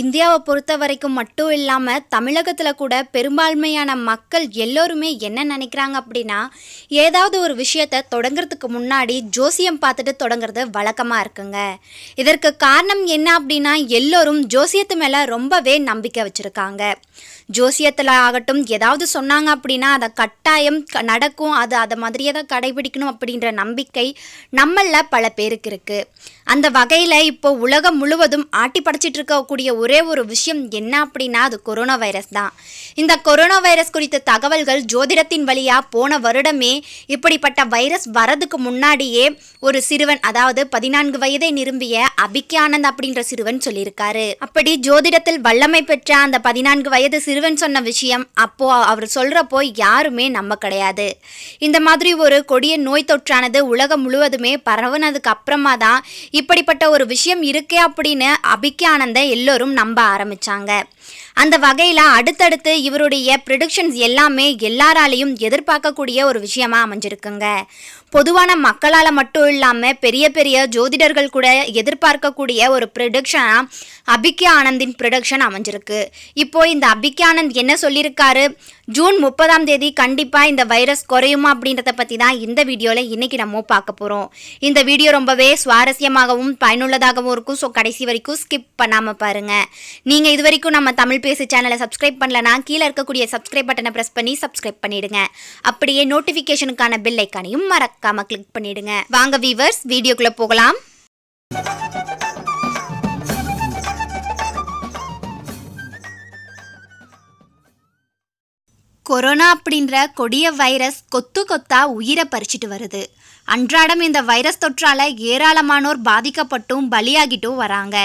இந்தியாவை பொறுத்த வரைக்கும் மட்டும் இல்லாமல் தமிழகத்தில் கூட பெரும்பான்மையான மக்கள் எல்லோருமே என்ன நினைக்கிறாங்க அப்படின்னா ஏதாவது ஒரு விஷயத்தை தொடங்குறதுக்கு முன்னாடி ஜோசியம் பார்த்துட்டு தொடங்குறது வழக்கமாக இருக்குங்க இதற்கு காரணம் என்ன அப்படின்னா எல்லோரும் ஜோசியத்து மேலே ரொம்பவே நம்பிக்கை வச்சுருக்காங்க ஜோசியத்தில் ஆகட்டும் ஏதாவது சொன்னாங்க அப்படின்னா அதை கட்டாயம் நடக்கும் அது அதை மாதிரியே தான் கடைபிடிக்கணும் அப்படின்ற நம்பிக்கை நம்மளில் பல பேருக்கு இருக்குது அந்த வகையில் இப்போ உலகம் முழுவதும் ஆட்டி படைச்சிட்டு இருக்கக்கூடிய ஒரே ஒரு விஷயம் என்ன அப்படின்னா அது கொரோனா வைரஸ் தான் இந்த கொரோனா வைரஸ் குறித்த தகவல்கள் ஜோதிடத்தின் வழியாக போன வருடமே இப்படிப்பட்ட வைரஸ் வரதுக்கு முன்னாடியே ஒரு சிறுவன் அதாவது பதினான்கு வயதை நிரும்பிய அபிக்யானந்த் அப்படின்ற சிறுவன் சொல்லியிருக்காரு அப்படி ஜோதிடத்தில் வல்லமை பெற்ற அந்த பதினான்கு வயது சிறுவன் சொன்ன விஷயம் அப்போ அவர் சொல்றப்போ யாருமே நம்ப கிடையாது இந்த மாதிரி ஒரு கொடிய நோய் தொற்றானது உலகம் முழுவதுமே பரவுனதுக்கு அப்புறமா தான் இப்படிப்பட்ட ஒரு விஷயம் இருக்கே அப்படின்னு அபிக்யானந்த எல்லோரும் எல்லாரும் நம்ப ஆரம்பித்தாங்க அந்த வகையில் அடுத்தடுத்து இவருடைய ப்ரிடிக்ஷன்ஸ் எல்லாமே எல்லாராலையும் எதிர்பார்க்கக்கூடிய ஒரு விஷயமா அமைஞ்சிருக்குங்க பொதுவான மக்களால் மட்டும் இல்லாமல் பெரிய பெரிய ஜோதிடர்கள் கூட எதிர்பார்க்கக்கூடிய ஒரு ப்ரிடிக்ஷனாக அபிக்யா ஆனந்தின் ப்ரிடக்ஷன் அமைஞ்சிருக்கு இப்போ இந்த அபிக்யானந்த் என்ன சொல்லியிருக்காரு ஜூன் முப்பதாம் தேதி கண்டிப்பாக இந்த வைரஸ் குறையுமா அப்படின்றத பற்றி தான் இந்த வீடியோவில் இன்றைக்கி நம்ம பார்க்க போகிறோம் இந்த வீடியோ ரொம்பவே சுவாரஸ்யமாகவும் பயனுள்ளதாகவும் இருக்கும் ஸோ கடைசி வரைக்கும் ஸ்கிப் பண்ணாமல் பாருங்கள் நீங்கள் இது வரைக்கும் நம்ம தமிழ் பேசு சேனலை சப்ஸ்கிரைப் பண்ணலனா கீழே இருக்கக்கூடிய சப்ஸ்கிரைப் பட்டனை ப்ரெஸ் பண்ணி சப்ஸ்கிரைப் பண்ணிவிடுங்க அப்படியே நோட்டிஃபிகேஷனுக்கான பில் ஐக்கானையும் மறக்காமல் கிளிக் பண்ணிவிடுங்க வாங்க வீவர்ஸ் வீடியோக்குள்ளே போகலாம் கொரோனா அப்படின்ற கொடிய வைரஸ் கொத்து கொத்தா உயிரை பறிச்சிட்டு வருது அன்றாடம் இந்த வைரஸ் தொற்றால் ஏராளமானோர் பாதிக்கப்பட்டும் பலியாகிட்டும் வராங்க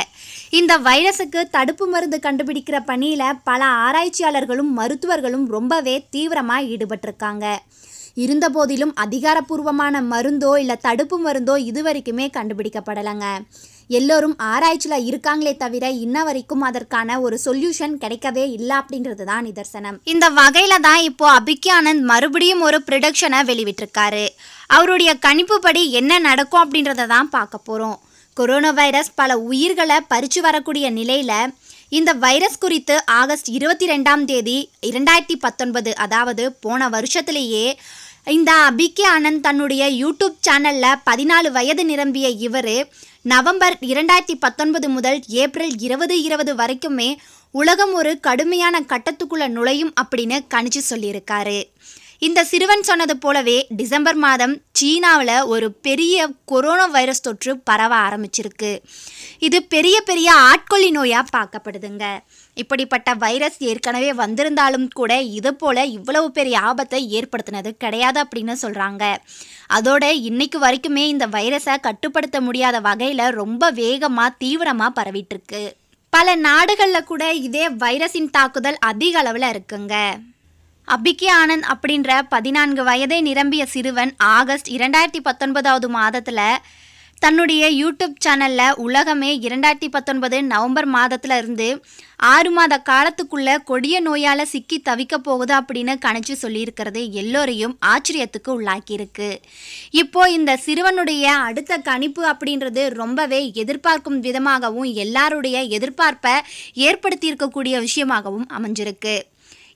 இந்த வைரஸுக்கு தடுப்பு மருந்து கண்டுபிடிக்கிற பணியில் பல ஆராய்ச்சியாளர்களும் மருத்துவர்களும் ரொம்பவே தீவிரமாக ஈடுபட்டிருக்காங்க இருந்தபோதிலும் அதிகாரப்பூர்வமான மருந்தோ இல்லை தடுப்பு மருந்தோ இது வரைக்குமே கண்டுபிடிக்கப்படலைங்க எல்லோரும் ஆராய்ச்சியில் இருக்காங்களே தவிர இன்ன வரைக்கும் அதற்கான ஒரு சொல்யூஷன் கிடைக்கவே இல்லை அப்படின்றது தான் நிதர்சனம் இந்த வகையில் தான் இப்போ அபிக்யானந்த் மறுபடியும் ஒரு ப்ரிடக்ஷனை வெளிவிட்டிருக்காரு அவருடைய கணிப்புப்படி என்ன நடக்கும் அப்படின்றத தான் பார்க்க போகிறோம் கொரோனா வைரஸ் பல உயிர்களை பறிச்சு வரக்கூடிய நிலையில் இந்த வைரஸ் குறித்து ஆகஸ்ட் இருபத்தி ரெண்டாம் தேதி இரண்டாயிரத்தி பத்தொன்பது அதாவது போன வருஷத்திலேயே இந்த அபிகே ஆனந்த் தன்னுடைய யூடியூப் சேனலில் பதினாலு வயது நிரம்பிய இவர் நவம்பர் இரண்டாயிரத்தி பத்தொன்பது முதல் ஏப்ரல் இருபது இருபது வரைக்குமே உலகம் ஒரு கடுமையான கட்டத்துக்குள்ளே நுழையும் அப்படின்னு கணிச்சு சொல்லியிருக்காரு இந்த சிறுவன் சொன்னது போலவே டிசம்பர் மாதம் சீனாவில் ஒரு பெரிய கொரோனா வைரஸ் தொற்று பரவ ஆரம்பிச்சிருக்கு இது பெரிய பெரிய ஆட்கொள்ளி நோயாக பார்க்கப்படுதுங்க இப்படிப்பட்ட வைரஸ் ஏற்கனவே வந்திருந்தாலும் கூட இது போல் இவ்வளவு பெரிய ஆபத்தை ஏற்படுத்தினது கிடையாது அப்படின்னு சொல்கிறாங்க அதோட இன்னைக்கு வரைக்குமே இந்த வைரஸை கட்டுப்படுத்த முடியாத வகையில் ரொம்ப வேகமாக தீவிரமாக பரவிட்டுருக்கு பல நாடுகளில் கூட இதே வைரஸின் தாக்குதல் அதிக அளவில் இருக்குங்க அபிகே ஆனந்த் அப்படின்ற பதினான்கு வயதை நிரம்பிய சிறுவன் ஆகஸ்ட் இரண்டாயிரத்தி பத்தொன்பதாவது மாதத்தில் தன்னுடைய யூடியூப் சேனலில் உலகமே இரண்டாயிரத்தி பத்தொன்பது நவம்பர் மாதத்தில் இருந்து ஆறு மாத காலத்துக்குள்ளே கொடிய நோயால் சிக்கி தவிக்க போகுது அப்படின்னு கணிச்சு சொல்லியிருக்கிறது எல்லோரையும் ஆச்சரியத்துக்கு உள்ளாக்கியிருக்கு இப்போ இந்த சிறுவனுடைய அடுத்த கணிப்பு அப்படின்றது ரொம்பவே எதிர்பார்க்கும் விதமாகவும் எல்லாருடைய எதிர்பார்ப்பை ஏற்படுத்தியிருக்கக்கூடிய விஷயமாகவும் அமைஞ்சிருக்கு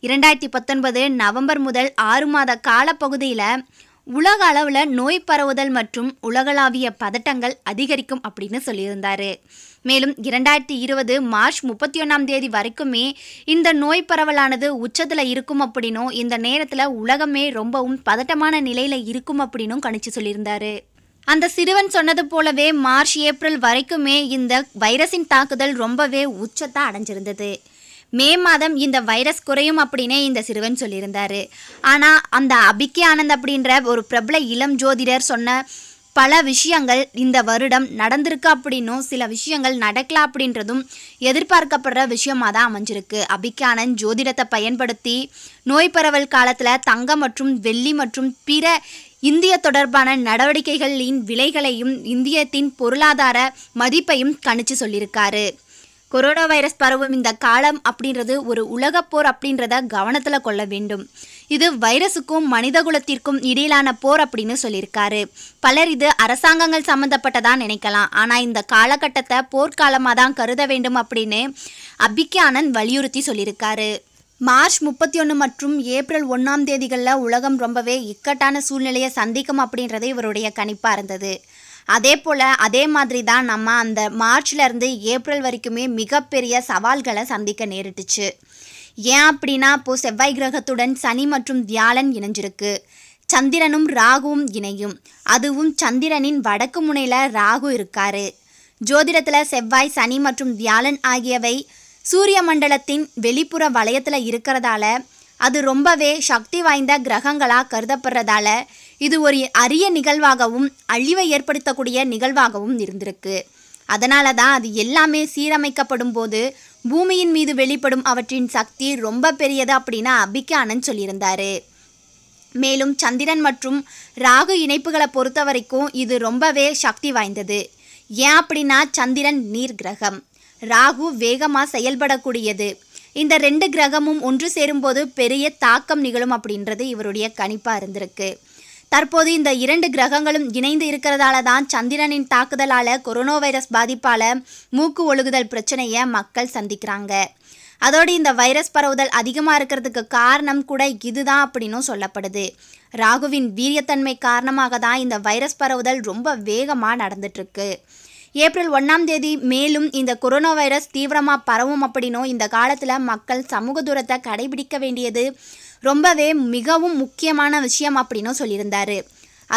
இரண்டாயிரத்தி பத்தொன்பது நவம்பர் முதல் ஆறு மாத காலப்பகுதியில் உலக அளவில் நோய் பரவுதல் மற்றும் உலகளாவிய பதட்டங்கள் அதிகரிக்கும் அப்படின்னு சொல்லியிருந்தார் மேலும் இரண்டாயிரத்தி இருபது மார்ச் முப்பத்தி ஒன்றாம் தேதி வரைக்குமே இந்த நோய் பரவலானது உச்சத்தில் இருக்கும் அப்படின்னும் இந்த நேரத்தில் உலகமே ரொம்பவும் பதட்டமான நிலையில் இருக்கும் அப்படின்னும் கணிச்சு சொல்லியிருந்தார் அந்த சிறுவன் சொன்னது போலவே மார்ச் ஏப்ரல் வரைக்குமே இந்த வைரஸின் தாக்குதல் ரொம்பவே உச்சத்தை அடைஞ்சிருந்தது மே மாதம் இந்த வைரஸ் குறையும் அப்படின்னே இந்த சிறுவன் சொல்லியிருந்தார் ஆனால் அந்த அபிக்கே ஆனந்த் அப்படின்ற ஒரு பிரபல இளம் ஜோதிடர் சொன்ன பல விஷயங்கள் இந்த வருடம் நடந்திருக்கு அப்படின்னும் சில விஷயங்கள் நடக்கல அப்படின்றதும் எதிர்பார்க்கப்படுற விஷயமாக தான் அமைஞ்சிருக்கு அபிக்கானன் ஜோதிடத்தை பயன்படுத்தி நோய் பரவல் காலத்தில் தங்கம் மற்றும் வெள்ளி மற்றும் பிற இந்திய தொடர்பான நடவடிக்கைகளின் விலைகளையும் இந்தியத்தின் பொருளாதார மதிப்பையும் கணிச்சு சொல்லியிருக்காரு கொரோனா வைரஸ் பரவும் இந்த காலம் அப்படின்றது ஒரு உலகப்போர் அப்படின்றத கவனத்தில் கொள்ள வேண்டும் இது வைரஸுக்கும் மனிதகுலத்திற்கும் இடையிலான போர் அப்படின்னு சொல்லியிருக்காரு பலர் இது அரசாங்கங்கள் சம்மந்தப்பட்டதான் நினைக்கலாம் ஆனால் இந்த காலகட்டத்தை போர்க்காலமாக தான் கருத வேண்டும் அப்படின்னு அபிக்யானந்த் ஆனந்த் வலியுறுத்தி சொல்லியிருக்காரு மார்ச் முப்பத்தி ஒன்று மற்றும் ஏப்ரல் ஒன்றாம் தேதிகளில் உலகம் ரொம்பவே இக்கட்டான சூழ்நிலையை சந்திக்கும் அப்படின்றதே இவருடைய கணிப்பாக இருந்தது அதே போல் அதே மாதிரி தான் நம்ம அந்த மார்ச்லேருந்து ஏப்ரல் வரைக்குமே மிகப்பெரிய சவால்களை சந்திக்க நேரிட்டுச்சு ஏன் அப்படின்னா இப்போது செவ்வாய் கிரகத்துடன் சனி மற்றும் வியாழன் இணைஞ்சிருக்கு சந்திரனும் ராகுவும் இணையும் அதுவும் சந்திரனின் வடக்கு முனையில் ராகு இருக்காரு ஜோதிடத்தில் செவ்வாய் சனி மற்றும் வியாழன் ஆகியவை சூரிய மண்டலத்தின் வெளிப்புற வளையத்தில் இருக்கிறதால அது ரொம்பவே சக்தி வாய்ந்த கிரகங்களாக கருதப்படுறதால இது ஒரு அரிய நிகழ்வாகவும் அழிவை ஏற்படுத்தக்கூடிய நிகழ்வாகவும் இருந்திருக்கு அதனால தான் அது எல்லாமே சீரமைக்கப்படும் போது பூமியின் மீது வெளிப்படும் அவற்றின் சக்தி ரொம்ப பெரியது அப்படின்னு அபிக்க அனன் சொல்லியிருந்தார் மேலும் சந்திரன் மற்றும் ராகு இணைப்புகளை பொறுத்த வரைக்கும் இது ரொம்பவே சக்தி வாய்ந்தது ஏன் அப்படின்னா சந்திரன் நீர் கிரகம் ராகு வேகமாக செயல்படக்கூடியது இந்த ரெண்டு கிரகமும் ஒன்று சேரும்போது பெரிய தாக்கம் நிகழும் அப்படின்றது இவருடைய கணிப்பாக இருந்திருக்கு தற்போது இந்த இரண்டு கிரகங்களும் இணைந்து இருக்கிறதால தான் சந்திரனின் தாக்குதலால் கொரோனா வைரஸ் பாதிப்பால் மூக்கு ஒழுகுதல் பிரச்சனையை மக்கள் சந்திக்கிறாங்க அதோடு இந்த வைரஸ் பரவுதல் அதிகமாக இருக்கிறதுக்கு காரணம் கூட இதுதான் அப்படின்னும் சொல்லப்படுது ராகுவின் வீரியத்தன்மை காரணமாக தான் இந்த வைரஸ் பரவுதல் ரொம்ப வேகமாக நடந்துட்டுருக்கு ஏப்ரல் ஒன்றாம் தேதி மேலும் இந்த கொரோனா வைரஸ் தீவிரமாக பரவும் அப்படின்னும் இந்த காலத்தில் மக்கள் சமூக தூரத்தை கடைபிடிக்க வேண்டியது ரொம்பவே மிகவும் முக்கியமான விஷயம் அப்படின்னும் சொல்லியிருந்தார்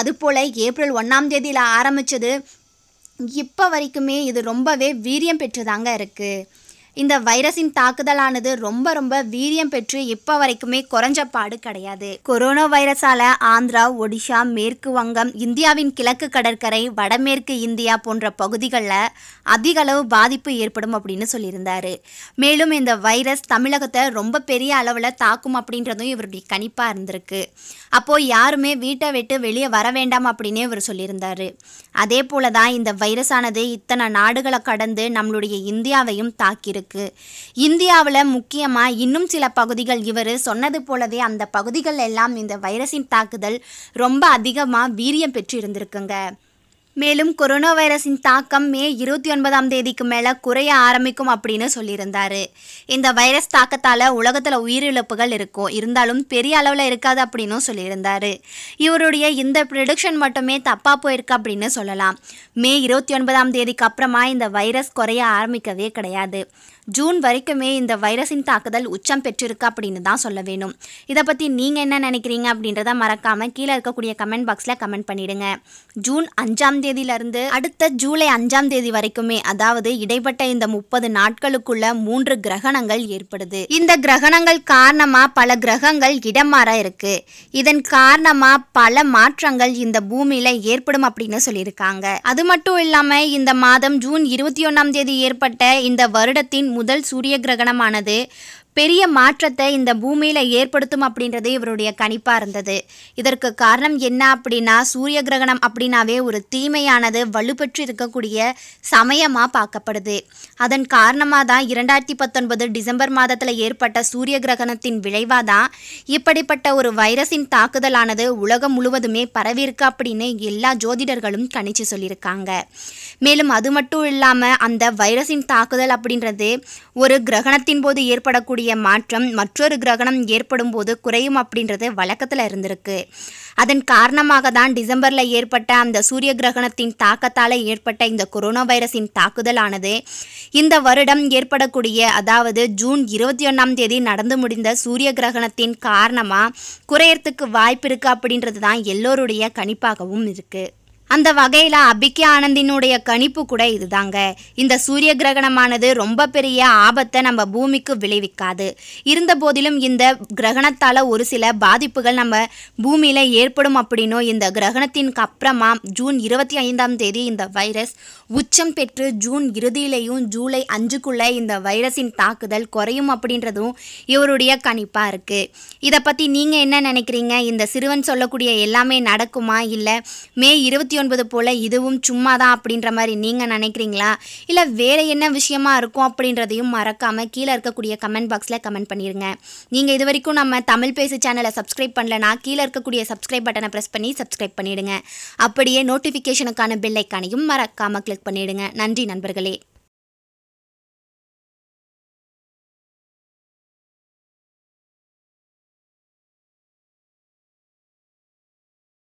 அதுபோல் ஏப்ரல் ஒன்றாம் தேதியில் ஆரம்பித்தது இப்போ வரைக்குமே இது ரொம்பவே வீரியம் பெற்றதாங்க இருக்குது இந்த வைரஸின் தாக்குதலானது ரொம்ப ரொம்ப வீரியம் பெற்று இப்போ வரைக்குமே குறைஞ்ச பாடு கிடையாது கொரோனா வைரஸால ஆந்திரா ஒடிஷா மேற்கு வங்கம் இந்தியாவின் கிழக்கு கடற்கரை வடமேற்கு இந்தியா போன்ற பகுதிகளில் அதிக அளவு பாதிப்பு ஏற்படும் அப்படின்னு சொல்லியிருந்தாரு மேலும் இந்த வைரஸ் தமிழகத்தை ரொம்ப பெரிய அளவில் தாக்கும் அப்படின்றதும் இவருடைய கணிப்பாக இருந்திருக்கு அப்போது யாருமே வீட்டை விட்டு வெளியே வர வேண்டாம் அப்படின்னு இவர் சொல்லியிருந்தாரு அதே போலதான் தான் இந்த வைரஸானது இத்தனை நாடுகளை கடந்து நம்மளுடைய இந்தியாவையும் தாக்கியிருக்கு இருக்கு இந்தியாவில் முக்கியமாக இன்னும் சில பகுதிகள் இவர் சொன்னது போலவே அந்த பகுதிகள் எல்லாம் இந்த வைரஸின் தாக்குதல் ரொம்ப அதிகமாக வீரியம் பெற்று இருந்திருக்குங்க மேலும் கொரோனா வைரஸின் தாக்கம் மே இருபத்தி ஒன்பதாம் தேதிக்கு மேலே குறைய ஆரம்பிக்கும் அப்படின்னு சொல்லியிருந்தார் இந்த வைரஸ் தாக்கத்தால் உலகத்தில் உயிரிழப்புகள் இருக்கும் இருந்தாலும் பெரிய அளவில் இருக்காது அப்படின்னு சொல்லியிருந்தார் இவருடைய இந்த ப்ரிடிக்ஷன் மட்டுமே தப்பாக போயிருக்கு அப்படின்னு சொல்லலாம் மே இருபத்தி ஒன்பதாம் தேதிக்கு அப்புறமா இந்த வைரஸ் குறைய ஆரம்பிக்கவே கிடையாது ஜூன் வரைக்குமே இந்த வைரஸின் தாக்குதல் உச்சம் பெற்றிருக்கு அப்படின்னு தான் சொல்ல வேணும் இதை பற்றி நீங்கள் என்ன நினைக்கிறீங்க அப்படின்றத மறக்காமல் கீழே இருக்கக்கூடிய கமெண்ட் பாக்ஸில் கமெண்ட் பண்ணிவிடுங்க ஜூன் அஞ்சாம் தேதியிலிருந்து அடுத்த ஜூலை அஞ்சாம் தேதி வரைக்குமே அதாவது இடைப்பட்ட இந்த முப்பது நாட்களுக்குள்ள மூன்று கிரகணங்கள் ஏற்படுது இந்த கிரகணங்கள் காரணமாக பல கிரகங்கள் இடம் மாற இருக்கு இதன் காரணமாக பல மாற்றங்கள் இந்த பூமியில் ஏற்படும் அப்படின்னு சொல்லியிருக்காங்க அது மட்டும் இல்லாமல் இந்த மாதம் ஜூன் இருபத்தி ஒன்றாம் தேதி ஏற்பட்ட இந்த வருடத்தின் முதல் சூரிய கிரகணமானது பெரிய மாற்றத்தை இந்த பூமியில் ஏற்படுத்தும் அப்படின்றது இவருடைய கணிப்பாக இருந்தது இதற்கு காரணம் என்ன அப்படின்னா சூரிய கிரகணம் அப்படின்னாவே ஒரு தீமையானது வலுப்பெற்று இருக்கக்கூடிய சமயமாக பார்க்கப்படுது அதன் காரணமாக தான் இரண்டாயிரத்தி பத்தொன்பது டிசம்பர் மாதத்தில் ஏற்பட்ட சூரிய கிரகணத்தின் விளைவாக தான் இப்படிப்பட்ட ஒரு வைரஸின் தாக்குதலானது உலகம் முழுவதுமே பரவியிருக்கு அப்படின்னு எல்லா ஜோதிடர்களும் கணிச்சு சொல்லியிருக்காங்க மேலும் அது மட்டும் இல்லாமல் அந்த வைரஸின் தாக்குதல் அப்படின்றது ஒரு கிரகணத்தின் போது ஏற்படக்கூடிய இருக்கக்கூடிய மாற்றம் மற்றொரு கிரகணம் ஏற்படும் போது குறையும் அப்படின்றது வழக்கத்தில் இருந்திருக்கு அதன் காரணமாக தான் டிசம்பரில் ஏற்பட்ட அந்த சூரிய கிரகணத்தின் தாக்கத்தால் ஏற்பட்ட இந்த கொரோனா வைரஸின் தாக்குதலானது இந்த வருடம் ஏற்படக்கூடிய அதாவது ஜூன் இருபத்தி ஒன்றாம் தேதி நடந்து முடிந்த சூரிய கிரகணத்தின் காரணமாக குறையறதுக்கு வாய்ப்பு இருக்குது அப்படின்றது தான் எல்லோருடைய கணிப்பாகவும் இருக்குது அந்த வகையில் அபிக்யா ஆனந்தினுடைய கணிப்பு கூட இதுதாங்க இந்த சூரிய கிரகணமானது ரொம்ப பெரிய ஆபத்தை நம்ம பூமிக்கு விளைவிக்காது இருந்த போதிலும் இந்த கிரகணத்தால் ஒரு சில பாதிப்புகள் நம்ம பூமியில் ஏற்படும் அப்படின்னும் இந்த கிரகணத்தின் அப்புறமா ஜூன் இருபத்தி ஐந்தாம் தேதி இந்த வைரஸ் உச்சம் பெற்று ஜூன் இறுதியிலையும் ஜூலை அஞ்சுக்குள்ளே இந்த வைரஸின் தாக்குதல் குறையும் அப்படின்றதும் இவருடைய கணிப்பாக இருக்குது இதை பற்றி நீங்கள் என்ன நினைக்கிறீங்க இந்த சிறுவன் சொல்லக்கூடிய எல்லாமே நடக்குமா இல்லை மே இருபத்தி ஒன்பது போல் இதுவும் சும்மா தான் அப்படின்ற மாதிரி நீங்கள் நினைக்கிறீங்களா இல்லை வேறு என்ன விஷயமா இருக்கும் அப்படின்றதையும் மறக்காமல் கீழே இருக்கக்கூடிய கமெண்ட் பாக்ஸில் கமெண்ட் பண்ணிடுங்க நீங்கள் இது வரைக்கும் நம்ம தமிழ் பேசு சேனலை சப்ஸ்கிரைப் பண்ணலனா கீழே இருக்கக்கூடிய சப்ஸ்கிரைப் பட்டனை ப்ரெஸ் பண்ணி சப்ஸ்கிரைப் பண்ணிவிடுங்க அப்படியே நோட்டிஃபிகேஷனுக்கான பெல்லைக்கானையும் மறக்காமல் கிளிக் பண்ணிவிடுங்க நன்றி நண்பர்களே